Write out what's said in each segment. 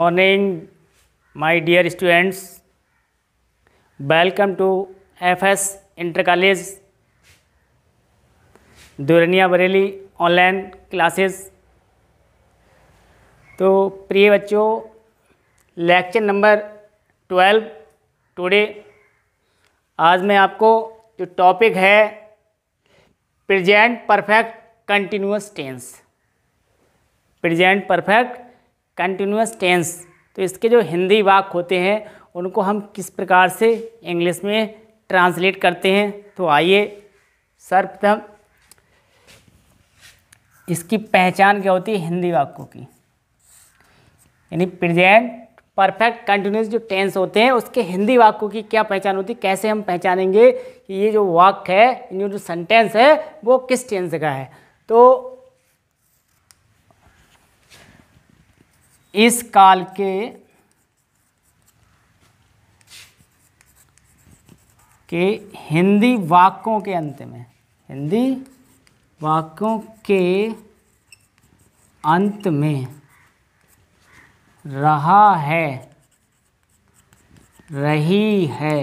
my dear students welcome to F S inter college Durniya Bareilly online classes तो प्रिय बच्चों lecture number twelve today आज मैं आपको जो टॉपिक है present perfect continuous tense present perfect continuous tense तो इसके जो हिंदी वाक्य होते हैं उनको हम किस प्रकार से इंग्लिश में ट्रांसलेट करते हैं तो आइए सर्वप्रथम इसकी पहचान क्या होती है हिंदी वाक्यों की यानी प्रेजेंट परफेक्ट कंटिन्यूस जो टेंस होते हैं उसके हिंदी वाक्यों की क्या पहचान होती है कैसे हम पहचानेंगे कि ये जो वाक्य है ये जो सेंटेंस है वो किस टेंस का है तो इस काल के के हिंदी वाक्यों के अंत में हिंदी वाक्यों के अंत में रहा है रही है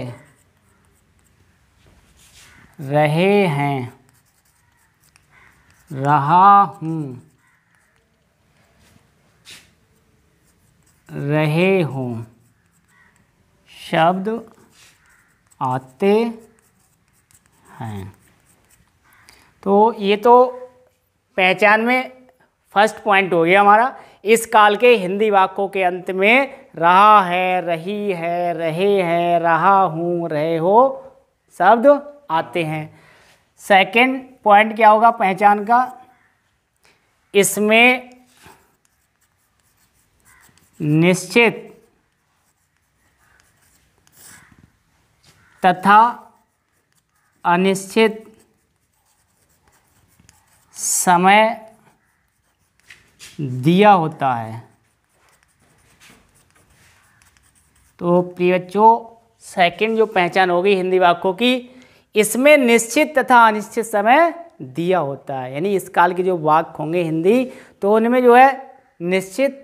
रहे हैं रहा हूँ रहे हों शब्द आते हैं तो ये तो पहचान में फर्स्ट पॉइंट हो गया हमारा इस काल के हिंदी वाक्यों के अंत में रहा है रही है रहे हैं रहा हूँ रहे हो शब्द आते हैं सेकंड पॉइंट क्या होगा पहचान का इसमें निश्चित तथा अनिश्चित समय दिया होता है तो प्रिय बच्चों सेकेंड जो पहचान होगी हिंदी वाक्यों की इसमें निश्चित तथा अनिश्चित समय दिया होता है यानी इस काल के जो वाक्य होंगे हिंदी तो उनमें जो है निश्चित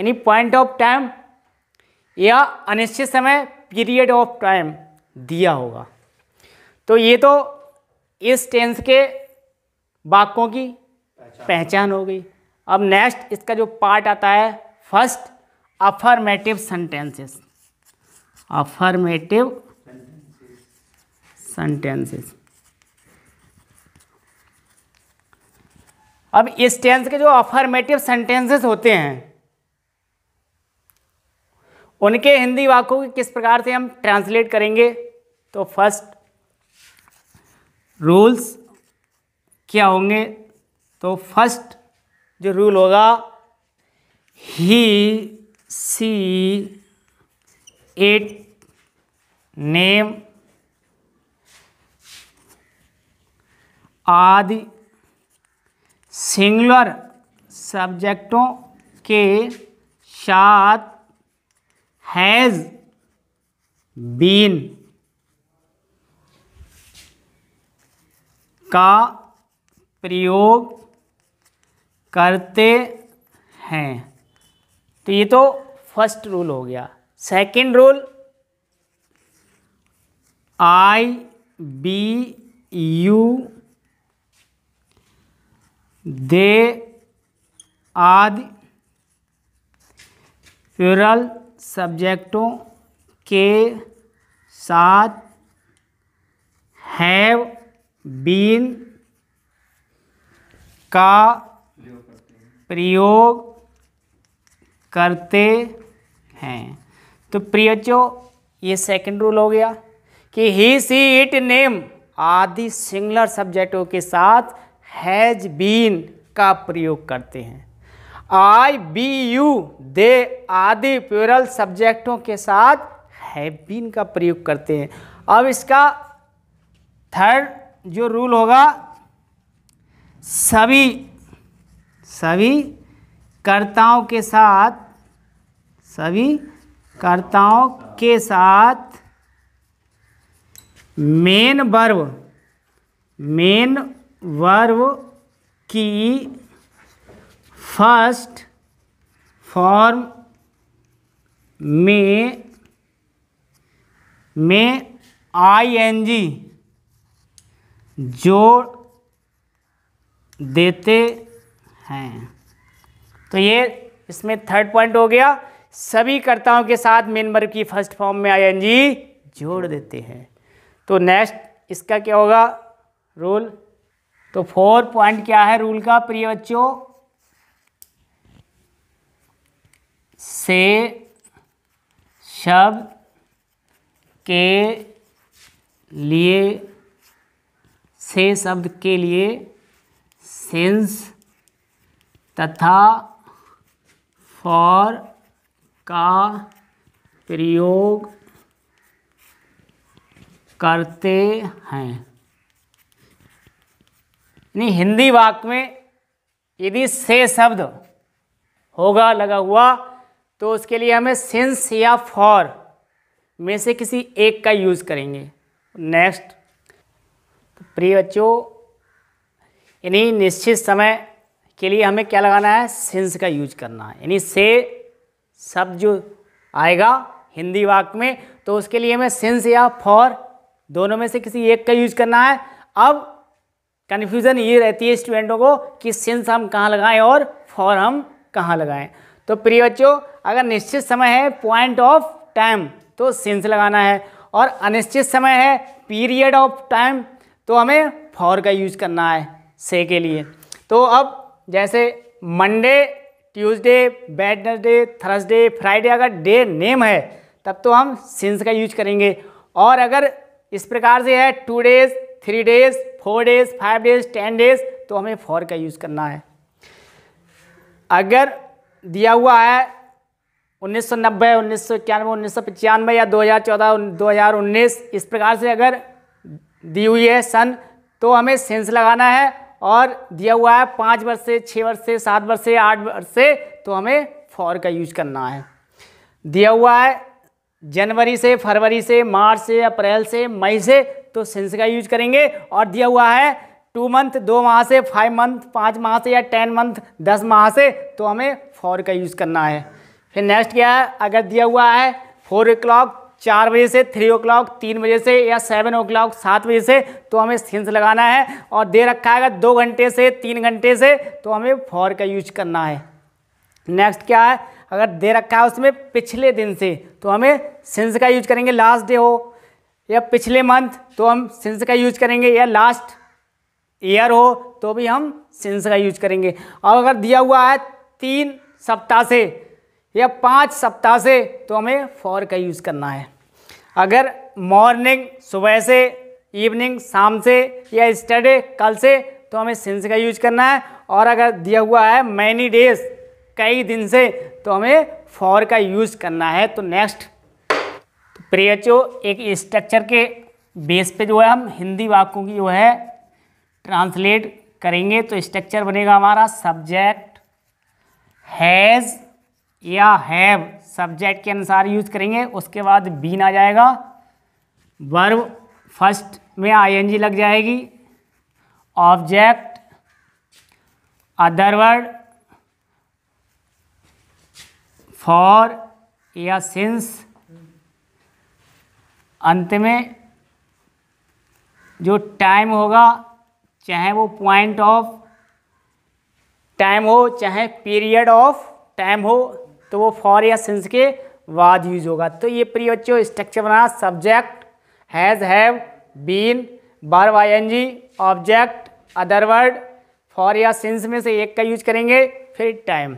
यानी पॉइंट ऑफ टाइम या अनिश्चित समय पीरियड ऑफ टाइम दिया होगा तो ये तो इस टेंस के वाक्यों की पहचान हो गई अब नेक्स्ट इसका जो पार्ट आता है first affirmative sentences affirmative sentences अब इस टेंस के जो अफर्मेटिव सेंटेंसेस होते हैं उनके हिंदी वाक्यों की किस प्रकार से हम ट्रांसलेट करेंगे तो फर्स्ट रूल्स क्या होंगे तो फर्स्ट जो रूल होगा ही सी एट नेम आदि सिंगुलर सब्जेक्टों के साथ हैज़ बीन का प्रयोग करते हैं तो ये तो फर्स्ट रूल हो गया second rule I we you they आदि प्यूरल सब्जेक्टों के साथ हैव बीन का प्रयोग करते हैं तो प्रियचो ये सेकंड रूल हो गया कि ही सी इट नेम आदि सिंगलर सब्जेक्टों के साथ हैज बीन का प्रयोग करते हैं आई बी यू दे आदि प्यूरल सब्जेक्टों के साथ हैव बीन का प्रयोग करते हैं अब इसका थर्ड जो रूल होगा सभी सभी कर्ताओं के साथ सभी कर्ताओं के साथ मेन वर्व मेन वर्व की फर्स्ट फॉर्म में में आई एन जी जोड़ देते हैं तो ये इसमें थर्ड पॉइंट हो गया सभी कर्ताओं के साथ मेन वर्ब की फर्स्ट फॉर्म में आई एन जी जोड़ देते हैं तो नेक्स्ट इसका क्या होगा रूल तो फोर पॉइंट क्या है रूल का प्रिय बच्चों से शब्द के लिए से शब्द के लिए सेंस तथा फॉर का प्रयोग करते हैं यानी हिंदी वाक्य में यदि से शब्द होगा लगा हुआ तो उसके लिए हमें सिंस या फॉर में से किसी एक का यूज़ करेंगे नेक्स्ट तो प्रिय बच्चों यानी निश्चित समय के लिए हमें क्या लगाना है सिंस का यूज करना है यानी से शब्द जो आएगा हिंदी वाक्य में तो उसके लिए हमें सिंस या फॉर दोनों में से किसी एक का यूज करना है अब कन्फ्यूज़न ये रहती है स्टूडेंटों को कि सिंस हम कहाँ लगाएं और फॉर हम कहाँ लगाएं तो प्रिय बच्चों अगर निश्चित समय है पॉइंट ऑफ टाइम तो सिंस लगाना है और अनिश्चित समय है पीरियड ऑफ टाइम तो हमें फॉर का यूज करना है से के लिए तो अब जैसे Monday Tuesday Wednesday Thursday Friday अगर डे नेम है तब तो हम सिंस का यूज करेंगे और अगर इस प्रकार से है two days three days four days five days ten days तो हमें फॉर का यूज़ करना है अगर दिया हुआ है उन्नीस सौ नब्बे उन्नीस सौ इक्यानवे उन्नीस सौ या दो हज़ार चौदह दो हज़ार उन्नीस इस प्रकार से अगर दी हुई है सन तो हमें सेंस लगाना है और दिया हुआ है पाँच वर्ष से छः वर्ष से सात वर्ष से आठ वर्ष से तो हमें फॉर का यूज करना है दिया हुआ है जनवरी से फरवरी से मार्च से अप्रैल से मई से तो सेंस का यूज करेंगे और दिया हुआ है टू मंथ दो माह से फाइव मंथ पाँच माह से या टेन मंथ दस माह से तो हमें फॉर का यूज़ करना है फिर नेक्स्ट क्या है अगर दिया हुआ है फोर ओ क्लॉक चार बजे से थ्री ओ क्लॉक तीन बजे से या सेवन ओ क्लॉक सात बजे से तो हमें सिंस लगाना है और दे रखा है अगर दो घंटे से तीन घंटे से तो हमें फॉर का यूज करना है नेक्स्ट क्या है अगर दे रखा है उसमें पिछले दिन से तो हमें सिंस का यूज करेंगे लास्ट डे हो या पिछले मंथ तो हम सिंस का यूज करेंगे या लास्ट ईयर हो तो भी हम सिंस का यूज करेंगे और अगर दिया हुआ है तीन सप्ताह से या पाँच सप्ताह से तो हमें फॉर का यूज़ करना है अगर मॉर्निंग सुबह से इवनिंग शाम से या स्टडे कल से तो हमें सिंस का यूज करना है और अगर दिया हुआ है मैनी डेज कई दिन से तो हमें फॉर का यूज़ करना है तो नेक्स्ट तो प्रेचो एक स्ट्रक्चर के बेस पे जो है हम हिंदी वाक्यों की जो है ट्रांसलेट करेंगे तो स्ट्रक्चर बनेगा हमारा सब्जेक्ट हैज़ या हैव सब्जेक्ट के अनुसार यूज करेंगे उसके बाद बीन आ जाएगा वर्ब फर्स्ट में आईएनजी लग जाएगी ऑब्जेक्ट अदरवर्ड फॉर या सिंस अंत में जो टाइम होगा चाहे वो पॉइंट ऑफ टाइम हो चाहे पीरियड ऑफ टाइम हो तो वो फॉर या सिंस के बाद यूज होगा तो ये प्रिय बच्चों स्ट्रक्चर बना सब्जेक्ट हैज़ हैव बीन बार y n g object other word for या सिंस में से एक का यूज करेंगे फिर टाइम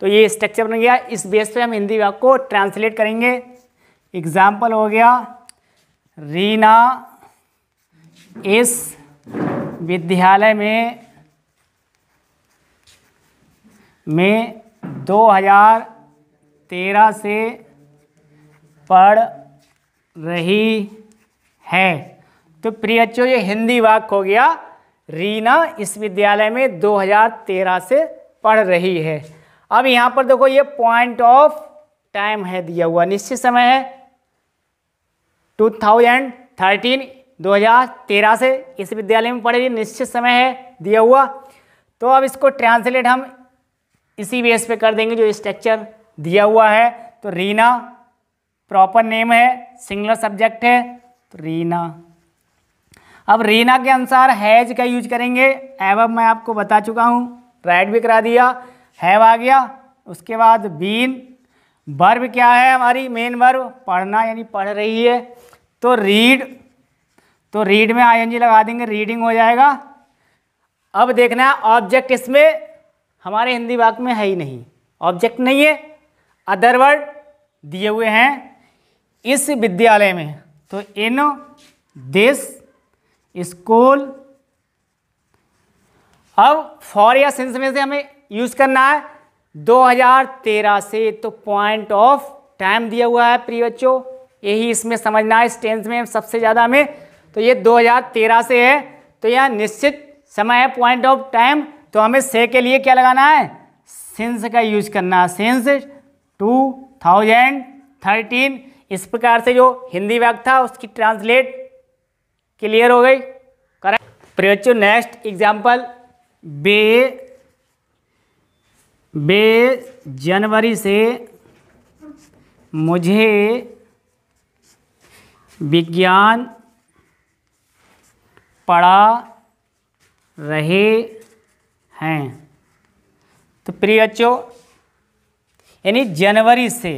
तो ये स्ट्रक्चर बन गया इस बेस पे हम हिंदी वाक को ट्रांसलेट करेंगे एग्जाम्पल हो गया रीना इस विद्यालय में में तेरह से पढ़ रही है तो प्रिय बच्चों ये हिंदी वाक हो गया रीना इस विद्यालय में 2013 से पढ़ रही है अब यहाँ पर देखो ये पॉइंट ऑफ टाइम है दिया हुआ निश्चित समय है 2013 2013 से इस विद्यालय में पढ़ रही निश्चित समय है दिया हुआ तो अब इसको ट्रांसलेट हम इसी बेस पे कर देंगे जो स्ट्रक्चर दिया हुआ है तो रीना प्रॉपर नेम है सिंगलर सब्जेक्ट है तो रीना अब रीना के अनुसार हैज का यूज करेंगे एव मैं आपको बता चुका हूँ राइट भी करा दिया हैव आ गया उसके बाद बीन वर्ब क्या है हमारी मेन वर्ब पढ़ना यानी पढ़ रही है तो रीड तो रीड में आई लगा देंगे रीडिंग हो जाएगा अब देखना है ऑब्जेक्ट इसमें हमारे हिंदी वाक में है ही नहीं ऑब्जेक्ट नहीं है अदरवर्ड दिए हुए हैं इस विद्यालय में तो इन दिस स्कूल अब फॉर या सेंस में से हमें यूज़ करना है 2013 से तो पॉइंट ऑफ टाइम दिया हुआ है प्रिय बच्चों यही इसमें समझना है इस टेंस में सबसे ज़्यादा हमें तो ये 2013 से है तो यह निश्चित समय है पॉइंट ऑफ टाइम तो हमें से के लिए क्या लगाना है सेंस का यूज करना है सेंस टू थाउजेंड थर्टीन इस प्रकार से जो हिंदी वाक था उसकी ट्रांसलेट क्लियर हो गई करेक्ट प्रयोजन नेक्स्ट एग्जाम्पल बे बे जनवरी से मुझे विज्ञान पढ़ा रहे हैं तो प्रिय बच्चों यानी जनवरी से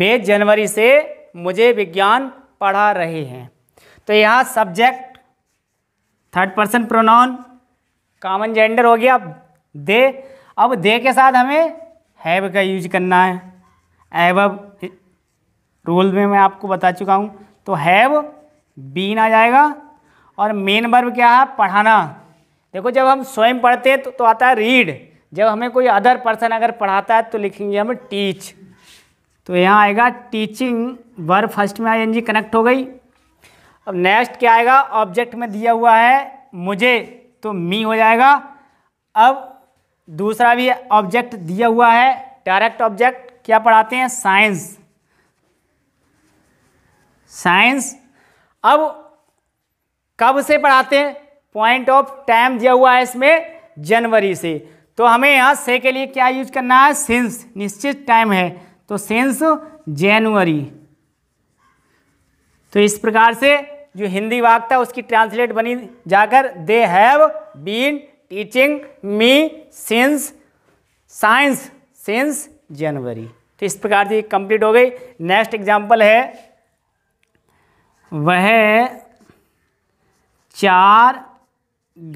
बे जनवरी से मुझे विज्ञान पढ़ा रहे हैं तो यहाँ subject third person pronoun common gender हो गया अब दे अब दे के साथ हमें हैव का यूज करना है एव रूल में मैं आपको बता चुका हूँ तो हैव बीन आ जाएगा और मेन वर्ब क्या है पढ़ाना देखो जब हम स्वयं पढ़ते हैं तो, तो आता है रीड जब हमें कोई अदर पर्सन अगर पढ़ाता है तो लिखेंगे हम टीच तो यहाँ आएगा टीचिंग वर्ब फर्स्ट में आई कनेक्ट हो गई अब नेक्स्ट क्या आएगा ऑब्जेक्ट में दिया हुआ है मुझे तो मी हो जाएगा अब दूसरा भी ऑब्जेक्ट दिया हुआ है डायरेक्ट ऑब्जेक्ट क्या पढ़ाते हैं साइंस साइंस अब कब से पढ़ाते हैं पॉइंट ऑफ टाइम दिया हुआ है इसमें जनवरी से तो हमें यहाँ से के लिए क्या यूज करना है सिंस निश्चित टाइम है तो सिंस जनवरी तो इस प्रकार से जो हिंदी वाक था उसकी ट्रांसलेट बनी जाकर they have been teaching me since science since January तो इस प्रकार से कंप्लीट हो गई नेक्स्ट एग्जाम्पल है वह चार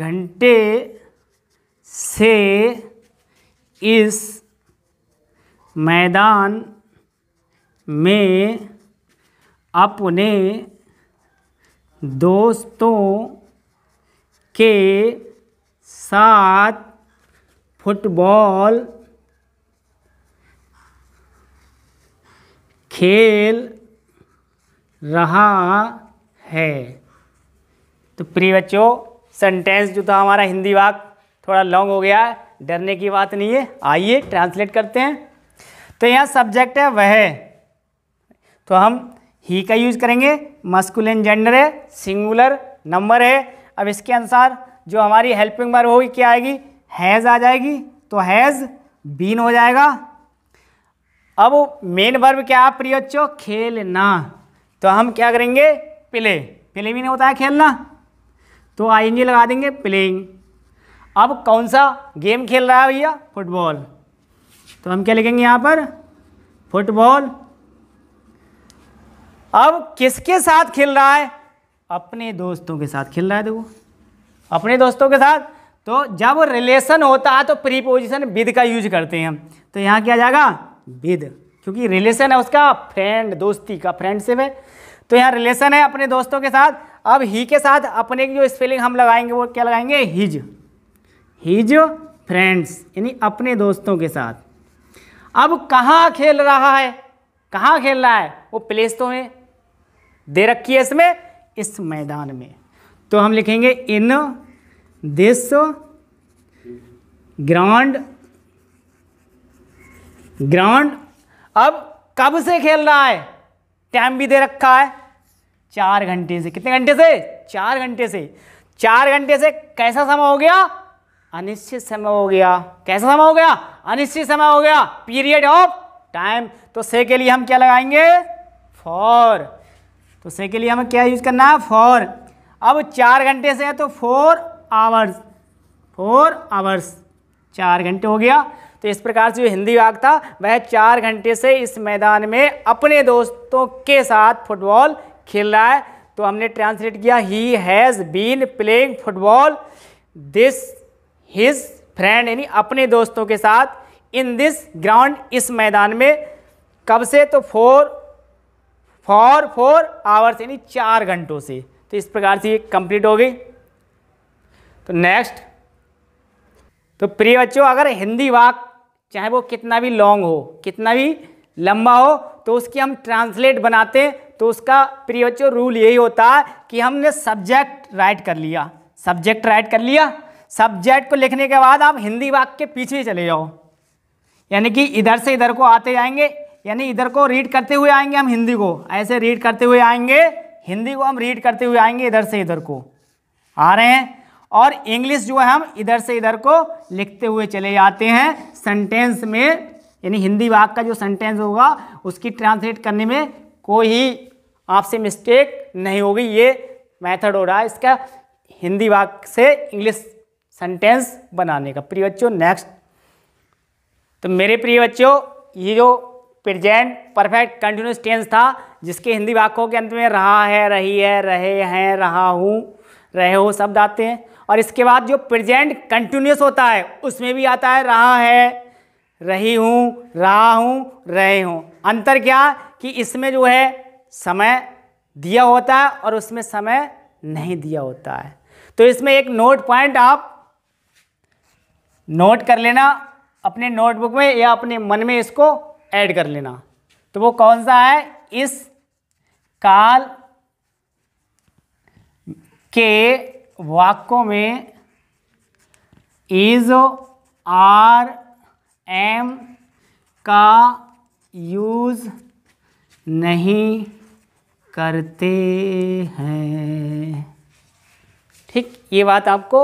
घंटे से इस मैदान में अपने दोस्तों के साथ फुटबॉल खेल रहा है तो प्रिय बच्चों सेंटेंस जो था हमारा हिंदी वाक थोड़ा लॉन्ग हो गया है डरने की बात नहीं है आइए ट्रांसलेट करते हैं तो यहाँ सब्जेक्ट है वह तो हम ही का यूज़ करेंगे मस्कुलिन जेंडर है सिंगुलर नंबर है अब इसके अनुसार जो हमारी हेल्पिंग वर्ब होगी क्या आएगी हैज़ आ जाएगी तो हैज़ बीन हो जाएगा अब मेन वर्ब क्या है प्रिय बच्चों खेलना तो हम क्या करेंगे प्ले प्ले भी नहीं होता है खेलना तो आई लगा देंगे प्लेइंग अब कौन सा गेम खेल रहा है भैया फुटबॉल तो हम क्या लिखेंगे यहाँ पर फुटबॉल अब किसके साथ खेल रहा है अपने दोस्तों के साथ खेल रहा है देखो अपने दोस्तों के साथ तो जब रिलेशन होता है तो प्रीपोजिशन विद का यूज करते हैं हम तो यहाँ क्या जाएगा विद क्योंकि रिलेशन है उसका फ्रेंड दोस्ती का फ्रेंडशिप है तो यहाँ रिलेशन है अपने दोस्तों के साथ अब ही के साथ अपने की जो स्पेलिंग हम लगाएंगे वो क्या लगाएंगे हिज हीज फ्रेंड्स यानी अपने दोस्तों के साथ अब कहाँ खेल रहा है कहाँ खेल रहा है वो प्लेस तो है दे रखी है इसमें इस मैदान में तो हम लिखेंगे इन दिस ग्राउंड ग्राउंड अब कब से खेल रहा है टाइम भी दे रखा है चार घंटे से कितने घंटे से चार घंटे से चार घंटे से कैसा समय हो गया अनिश्चित समय हो गया कैसा समय हो गया अनिश्चित समय हो गया पीरियड ऑफ टाइम तो से के लिए हम क्या लगाएंगे फॉर तो से के लिए हमें क्या यूज़ करना है फॉर अब चार घंटे से है तो फोर आवर्स फोर आवर्स चार घंटे हो गया तो इस प्रकार से जो हिंदी भाग था वह चार घंटे से इस मैदान में अपने दोस्तों के साथ फुटबॉल खेल रहा है तो हमने ट्रांसलेट किया he has been playing football this his friend यानी अपने दोस्तों के साथ इन दिस ग्राउंड इस मैदान में कब से तो फोर फोर फोर आवर्स यानी चार घंटों से तो इस प्रकार से ये कंप्लीट हो गई तो नेक्स्ट तो प्रिय बच्चों अगर हिंदी वाक चाहे वो कितना भी लॉन्ग हो कितना भी लंबा हो तो उसकी हम ट्रांसलेट बनाते हैं तो उसका प्रिय बच्चों रूल यही होता है कि हमने सब्जेक्ट राइट कर लिया सब्जेक्ट राइट कर लिया सब्जेक्ट को लिखने के बाद आप हिंदी वाक्य के पीछे चले जाओ यानी कि इधर से इधर को आते जाएंगे यानी इधर को रीड करते हुए आएंगे हम हिंदी को ऐसे रीड करते हुए आएंगे हिंदी को हम रीड करते हुए आएंगे इधर से इधर को आ रहे हैं और इंग्लिश जो है हम इधर से इधर को लिखते हुए चले जाते हैं सेंटेंस में यानी हिंदी वाक का जो सेंटेंस होगा उसकी ट्रांसलेट करने में कोई आपसे मिस्टेक नहीं होगी ये मेथड हो रहा है इसका हिंदी वाक से इंग्लिश सेंटेंस बनाने का प्रिय बच्चों नेक्स्ट तो मेरे प्रिय बच्चों ये जो प्रेजेंट परफेक्ट कंटिन्यूस टेंस था जिसके हिंदी वाक्यों के अंत में रहा है रही है रहे हैं रहा हूँ रहे हो शब्द आते हैं और इसके बाद जो प्रेजेंट कंटिन्यूस होता है उसमें भी आता है रहा है रही हूँ रहा हूँ रहे हूँ अंतर क्या कि इसमें जो है समय दिया होता है और उसमें समय नहीं दिया होता है तो इसमें एक नोट पॉइंट आप नोट कर लेना अपने नोटबुक में या अपने मन में इसको ऐड कर लेना तो वो कौन सा है इस काल के वाक्यों में इज आर एम का यूज़ नहीं करते हैं ठीक ये बात आपको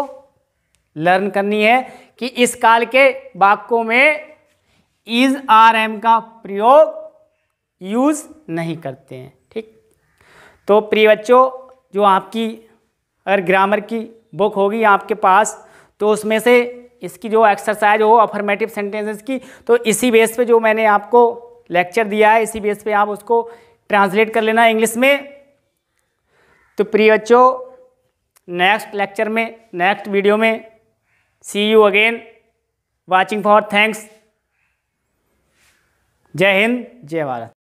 लर्न करनी है कि इस काल के वाक्यों में इज आर एम का प्रयोग यूज़ नहीं करते हैं ठीक तो प्रिय बच्चों जो आपकी अगर ग्रामर की बुक होगी आपके पास तो उसमें से इसकी जो एक्सरसाइज हो अफर्मेटिव सेंटेंसेस की तो इसी बेस पे जो मैंने आपको लेक्चर दिया है इसी बेस पे आप उसको ट्रांसलेट कर लेना इंग्लिश में तो प्रिय बच्चों नेक्स्ट लेक्चर में नेक्स्ट वीडियो में see you again watching for thanks जय हिंद जय भारत